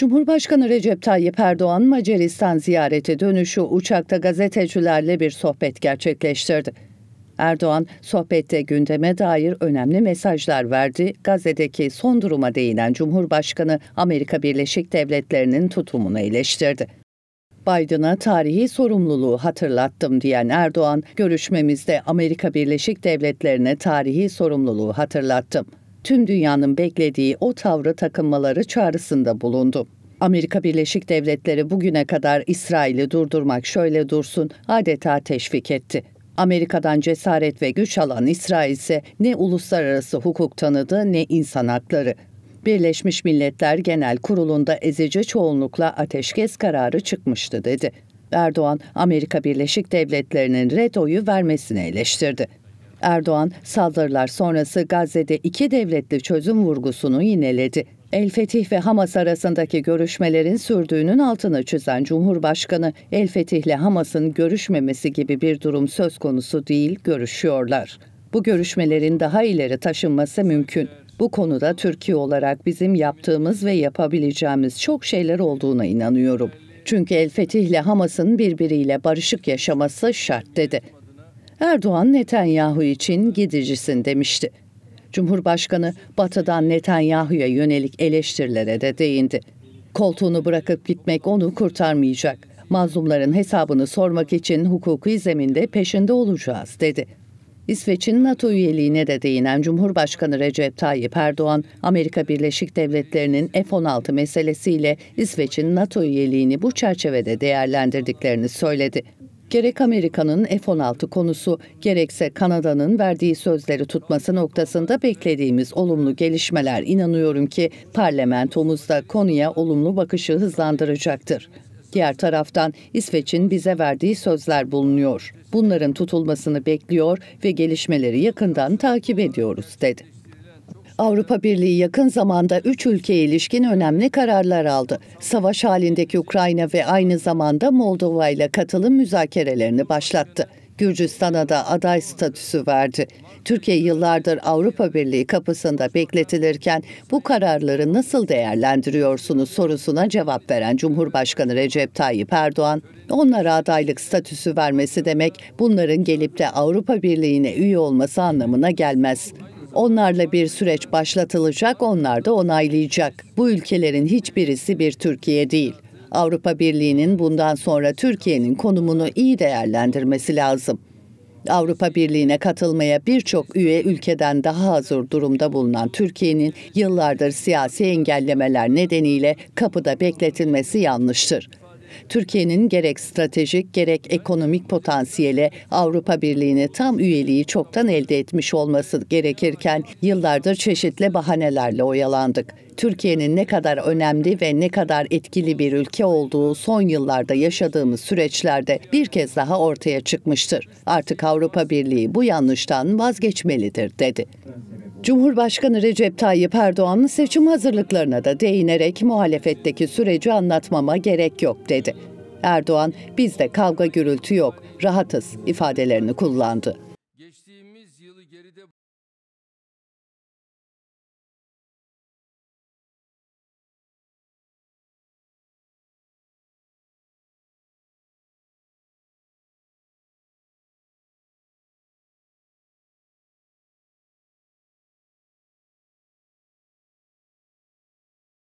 Cumhurbaşkanı Recep Tayyip Erdoğan Macaristan ziyareti dönüşü uçakta gazetecilerle bir sohbet gerçekleştirdi. Erdoğan sohbette gündeme dair önemli mesajlar verdi. Gazze'deki son duruma değinen Cumhurbaşkanı Amerika Birleşik Devletleri'nin tutumunu eleştirdi. Biden'a tarihi sorumluluğu hatırlattım diyen Erdoğan, görüşmemizde Amerika Birleşik Devletleri'ne tarihi sorumluluğu hatırlattım tüm dünyanın beklediği o tavrı takınmaları çağrısında bulundu. Amerika Birleşik Devletleri bugüne kadar İsrail'i durdurmak şöyle dursun adeta teşvik etti. Amerika'dan cesaret ve güç alan İsrail ise ne uluslararası hukuk tanıdı ne insan hakları. Birleşmiş Milletler Genel Kurulu'nda ezici çoğunlukla ateşkes kararı çıkmıştı dedi. Erdoğan, Amerika Birleşik Devletleri'nin red oyu vermesini eleştirdi. Erdoğan saldırılar sonrası Gazze'de iki devletli çözüm vurgusunu yineledi. El Fetih ve Hamas arasındaki görüşmelerin sürdüğünün altını çizen Cumhurbaşkanı, El Fetih ile Hamas'ın görüşmemesi gibi bir durum söz konusu değil, görüşüyorlar. Bu görüşmelerin daha ileri taşınması mümkün. Bu konuda Türkiye olarak bizim yaptığımız ve yapabileceğimiz çok şeyler olduğuna inanıyorum. Çünkü El Fetih ile Hamas'ın birbiriyle barışık yaşaması şart dedi. Erdoğan Netanyahu için gidicisin demişti. Cumhurbaşkanı batıdan Netanyahu'ya yönelik eleştirilere de değindi. Koltuğunu bırakıp gitmek onu kurtarmayacak. Mazlumların hesabını sormak için hukuki zeminde peşinde olacağız dedi. İsveç'in NATO üyeliğine de değinen Cumhurbaşkanı Recep Tayyip Erdoğan, Amerika Birleşik Devletleri'nin F-16 meselesiyle İsveç'in NATO üyeliğini bu çerçevede değerlendirdiklerini söyledi. Gerek Amerika'nın F-16 konusu, gerekse Kanada'nın verdiği sözleri tutması noktasında beklediğimiz olumlu gelişmeler inanıyorum ki parlamentomuzda konuya olumlu bakışı hızlandıracaktır. Diğer taraftan İsveç'in bize verdiği sözler bulunuyor. Bunların tutulmasını bekliyor ve gelişmeleri yakından takip ediyoruz dedi. Avrupa Birliği yakın zamanda 3 ülkeye ilişkin önemli kararlar aldı. Savaş halindeki Ukrayna ve aynı zamanda Moldova ile katılım müzakerelerini başlattı. Gürcistan'a da aday statüsü verdi. Türkiye yıllardır Avrupa Birliği kapısında bekletilirken bu kararları nasıl değerlendiriyorsunuz sorusuna cevap veren Cumhurbaşkanı Recep Tayyip Erdoğan, onlara adaylık statüsü vermesi demek bunların gelip de Avrupa Birliği'ne üye olması anlamına gelmez. Onlarla bir süreç başlatılacak, onlar da onaylayacak. Bu ülkelerin hiçbirisi bir Türkiye değil. Avrupa Birliği'nin bundan sonra Türkiye'nin konumunu iyi değerlendirmesi lazım. Avrupa Birliği'ne katılmaya birçok üye ülkeden daha hazır durumda bulunan Türkiye'nin yıllardır siyasi engellemeler nedeniyle kapıda bekletilmesi yanlıştır. Türkiye'nin gerek stratejik gerek ekonomik potansiyeli Avrupa Birliği'ne tam üyeliği çoktan elde etmiş olması gerekirken yıllardır çeşitli bahanelerle oyalandık. Türkiye'nin ne kadar önemli ve ne kadar etkili bir ülke olduğu son yıllarda yaşadığımız süreçlerde bir kez daha ortaya çıkmıştır. Artık Avrupa Birliği bu yanlıştan vazgeçmelidir dedi. Cumhurbaşkanı Recep Tayyip Erdoğan'ın seçim hazırlıklarına da değinerek muhalefetteki süreci anlatmama gerek yok dedi. Erdoğan bizde kavga gürültü yok, rahatız ifadelerini kullandı.